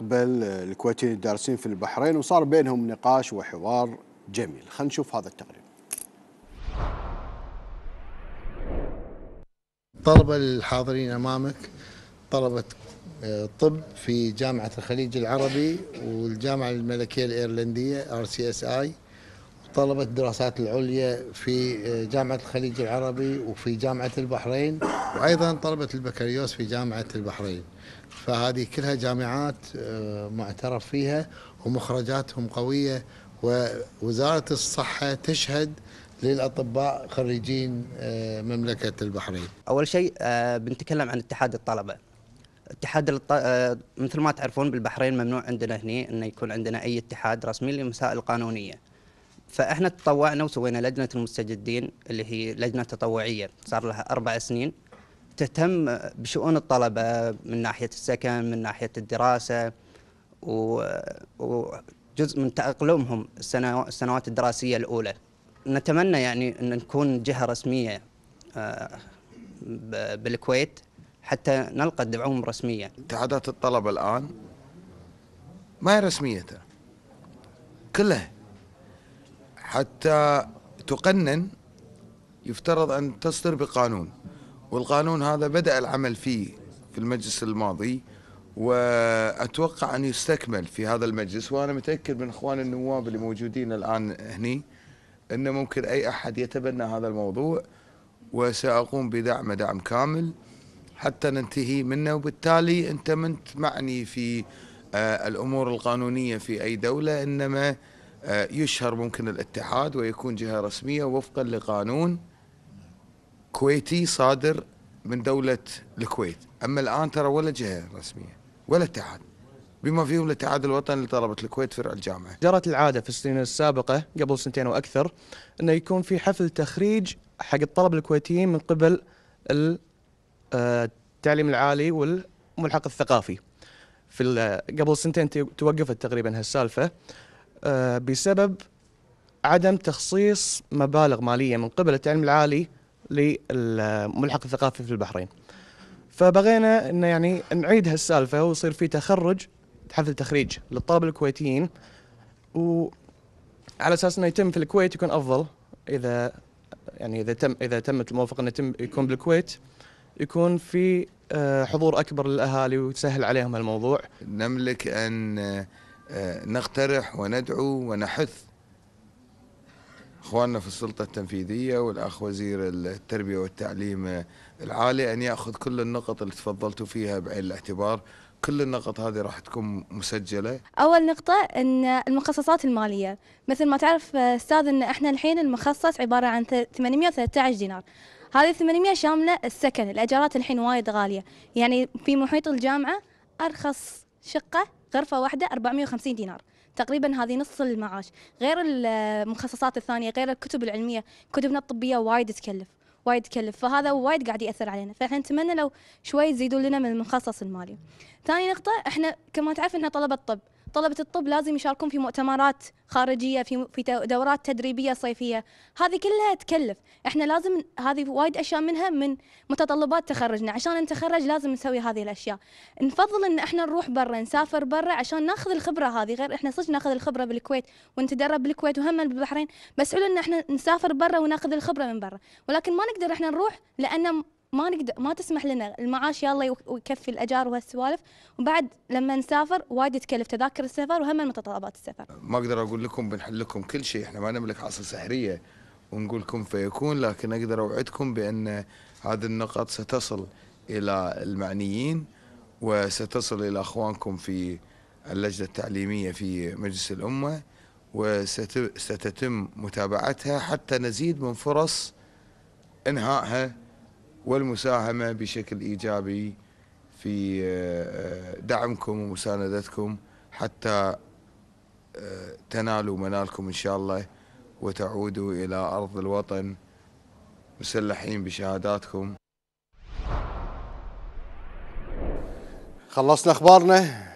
قبل الكويتيين الدارسين في البحرين وصار بينهم نقاش وحوار جميل خلينا نشوف هذا التقرير الطلبة الحاضرين أمامك طلبة آه، طب في جامعة الخليج العربي والجامعة الملكية الإيرلندية ار سي اس اي طلبة الدراسات العليا في آه، جامعة الخليج العربي وفي جامعة البحرين وأيضا طلبة البكالوريوس في جامعة البحرين فهذه كلها جامعات آه، معترف فيها ومخرجاتهم قوية ووزارة الصحة تشهد للأطباء خريجين آه، مملكة البحرين أول شيء بنتكلم عن اتحاد الطلبة اتحاد الط... مثل ما تعرفون بالبحرين ممنوع عندنا هنا أن يكون عندنا أي اتحاد رسمي لمسائل قانونية فاحنا تطوعنا وسوينا لجنه المستجدين اللي هي لجنه تطوعيه صار لها اربع سنين تهتم بشؤون الطلبه من ناحيه السكن من ناحيه الدراسه وجزء من تاقلمهم السنوات الدراسيه الاولى نتمنى يعني ان نكون جهه رسميه آه، بالكويت حتى نلقى الدعوم رسميا اتحادات الطلبه الان ما هي رسميه كلها حتى تقنن يفترض أن تصدر بقانون والقانون هذا بدأ العمل فيه في المجلس الماضي وأتوقع أن يستكمل في هذا المجلس وأنا متأكد من إخوان النواب اللي موجودين الآن هني أنه ممكن أي أحد يتبنى هذا الموضوع وسأقوم بدعمه دعم كامل حتى ننتهي منه وبالتالي أنت منت معني في آه، الأمور القانونية في أي دولة إنما آه، يشهر ممكن الاتحاد ويكون جهة رسمية وفقا لقانون كويتي صادر من دولة الكويت أما الآن ترى ولا جهة رسمية ولا اتحاد بما فيهم الاتحاد الوطني لطلبة الكويت فرع الجامعة جرت العادة في السنين السابقة قبل سنتين وأكثر أنه يكون في حفل تخريج حق الطلبة الكويتيين من قبل آه، التعليم العالي والملحق الثقافي في قبل سنتين توقفت تقريبا هالسالفة آه، بسبب عدم تخصيص مبالغ مالية من قبل التعليم العالي للملحق الثقافي في البحرين فبغينا أن يعني نعيد هالسالفة ويصير في تخرج حفل تخريج للطلبة الكويتيين وعلى أساس أنه يتم في الكويت يكون أفضل إذا يعني إذا تم إذا تمت الموافقة أنه يتم يكون بالكويت يكون في آه، حضور أكبر للأهالي وتسهل عليهم الموضوع نملك أن آه، نقترح وندعو ونحث اخواننا في السلطه التنفيذيه والاخ وزير التربيه والتعليم العالي ان ياخذ كل النقط اللي تفضلتوا فيها بعين الاعتبار كل النقط هذه راح تكون مسجله اول نقطه ان المخصصات الماليه مثل ما تعرف آه، استاذ ان احنا الحين المخصص عباره عن 813 دينار هذه 800 شامله السكن الاجارات الحين وايد غاليه يعني في محيط الجامعه ارخص شقه غرفة واحدة 450 دينار تقريبا هذه نص المعاش غير المخصصات الثانية غير الكتب العلمية كتبنا الطبية وايد تكلف وايد تكلف فهذا وايد قاعد ياثر علينا فاحنا نتمنى لو شوي تزيدوا لنا من المخصص المالي ثاني نقطه احنا كما تعرف احنا طلبه طب طلبة الطب لازم يشاركون في مؤتمرات خارجية في في دورات تدريبية صيفية هذه كلها تكلف احنا لازم هذه وايد أشياء منها من متطلبات تخرجنا عشان نتخرج لازم نسوي هذه الأشياء نفضل ان احنا نروح برا نسافر برا عشان ناخذ الخبرة هذه غير احنا صدق ناخذ الخبرة بالكويت ونتدرب بالكويت وهم بالبحرين بس حلو ان احنا نسافر برا وناخذ الخبرة من برا ولكن ما نقدر احنا نروح لأن ما نقدر ما تسمح لنا المعاش يلا يكفي الاجار وهالسوالف وبعد لما نسافر وايد تكلف تذاكر السفر وهم متطلبات السفر ما اقدر اقول لكم بنحل لكم كل شيء احنا ما نملك عصا سحريه ونقول لكم فيكون لكن اقدر اوعدكم بان هذه النقط ستصل الى المعنيين وستصل الى اخوانكم في اللجنه التعليميه في مجلس الامه وستتم متابعتها حتى نزيد من فرص انهائها والمساهمة بشكل إيجابي في آه، آه، دعمكم ومساندتكم حتى آه، تنالوا منالكم إن شاء الله وتعودوا إلى أرض الوطن مسلحين بشهاداتكم خلصنا أخبارنا